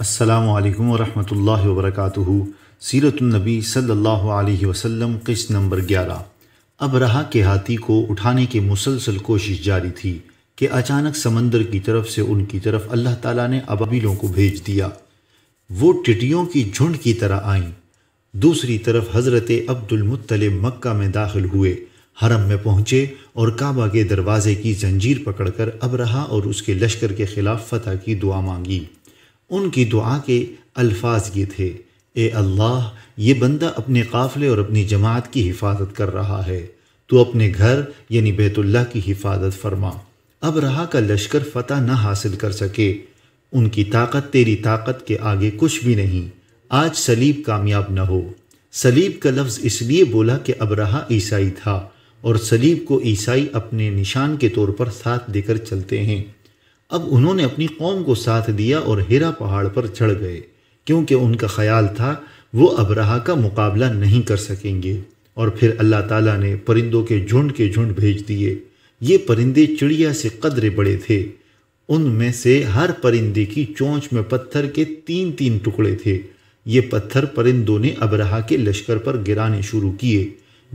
अस्सलाम वरहमल वरक सीरतुलनबी सल्ला अलैहि वसल्लम किस्त नंबर ग्यारह अब रहा के हाथी को उठाने की मुसलसल कोशिश जारी थी कि अचानक समंदर की तरफ से उनकी तरफ अल्लाह ताला ने अबाबिलों को भेज दिया वो टिटियों की झुंड की तरह आईं दूसरी तरफ हज़रत अब्दुलमतले मक्का में दाखिल हुए हरम में पहुँचे और काबा के दरवाज़े की जंजीर पकड़कर रहा और उसके लश्कर के ख़िलाफ़ फतह की दुआ मांगी उनकी दुआ के अल्फाज ये थे ए अल्लाह ये बंदा अपने काफ़िले और अपनी जमात की हिफाजत कर रहा है तो अपने घर यानी बेतुल्ला की हिफाजत फरमा अब रहा का लश्कर फतह न हासिल कर सके उनकी ताकत तेरी ताकत के आगे कुछ भी नहीं आज सलीब कामयाब न हो सलीब का लफ्ज़ इसलिए बोला कि अब रहा ईसाई था और सलीब को ईसाई अपने निशान के तौर पर साथ देकर चलते हैं अब उन्होंने अपनी कौम को साथ दिया और हिरा पहाड़ पर चढ़ गए क्योंकि उनका ख्याल था वो रहा का मुकाबला नहीं कर सकेंगे और फिर अल्लाह ताला ने परिंदों के झुंड के झुंड भेज दिए ये परिंदे चिड़िया से कदरे बड़े थे उनमें से हर परिंदे की चोंच में पत्थर के तीन तीन टुकड़े थे ये पत्थर परिंदों ने अबराहा के लश्कर पर गिराने शुरू किए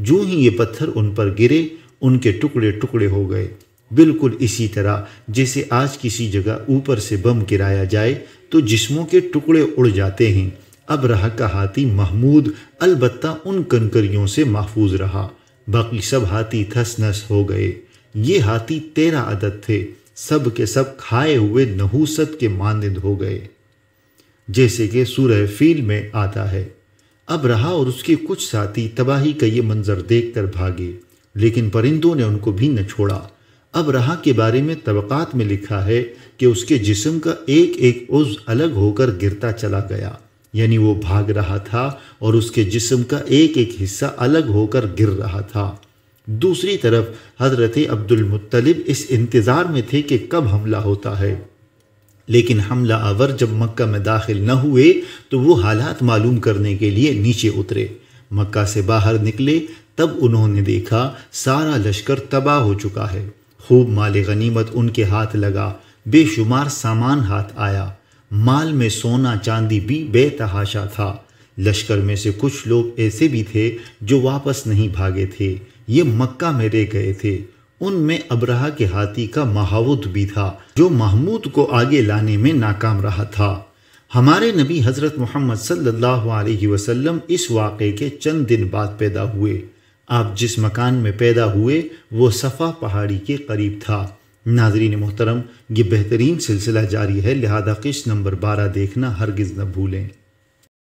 जो ही ये पत्थर उन पर गिरे उनके टुकड़े टुकड़े हो गए बिल्कुल इसी तरह जैसे आज किसी जगह ऊपर से बम गिराया जाए तो जिस्मों के टुकड़े उड़ जाते हैं अब रहा का हाथी महमूद अलबत्ता उन कनकरियों से महफूज रहा बाकी सब हाथी थस नस हो गए ये हाथी तेरह अदद थे सब के सब खाए हुए नहूसत के मानद हो गए जैसे कि सूरह फील में आता है अब रहा और उसके कुछ साथी तबाही का ये मंजर देखकर भागे लेकिन परिंदों ने उनको भी न छोड़ा अब रहा के बारे में तबक़ात में लिखा है कि उसके जिस्म का एक एक उज अलग होकर गिरता चला गया यानी वो भाग रहा था और उसके जिस्म का एक एक हिस्सा अलग होकर गिर रहा था दूसरी तरफ हजरत मुत्तलिब इस इंतज़ार में थे कि कब हमला होता है लेकिन हमला आवर जब मक्का में दाखिल न हुए तो वो हालात मालूम करने के लिए नीचे उतरे मक्का से बाहर निकले तब उन्होंने देखा सारा लश्कर तबाह हो चुका है खूब माल गनीमत उनके हाथ लगा बेशुमार सामान हाथ आया माल में सोना चांदी भी बेतहाशा था लश्कर में से कुछ लोग ऐसे भी थे जो वापस नहीं भागे थे ये मक्का में रह गए थे उनमें अब्रहा के हाथी का महावुद भी था जो महमूद को आगे लाने में नाकाम रहा था हमारे नबी हज़रत मोहम्मद सल्लल्लाहु अलैहि वसल्लम इस वाक़े के चंद दिन बाद पैदा हुए आप जिस मकान में पैदा हुए वो सफ़ा पहाड़ी के करीब था नाजरीन मोहतरम ये बेहतरीन सिलसिला जारी है लिहाजा किश्त नंबर बारह देखना हरगिज़ न भूलें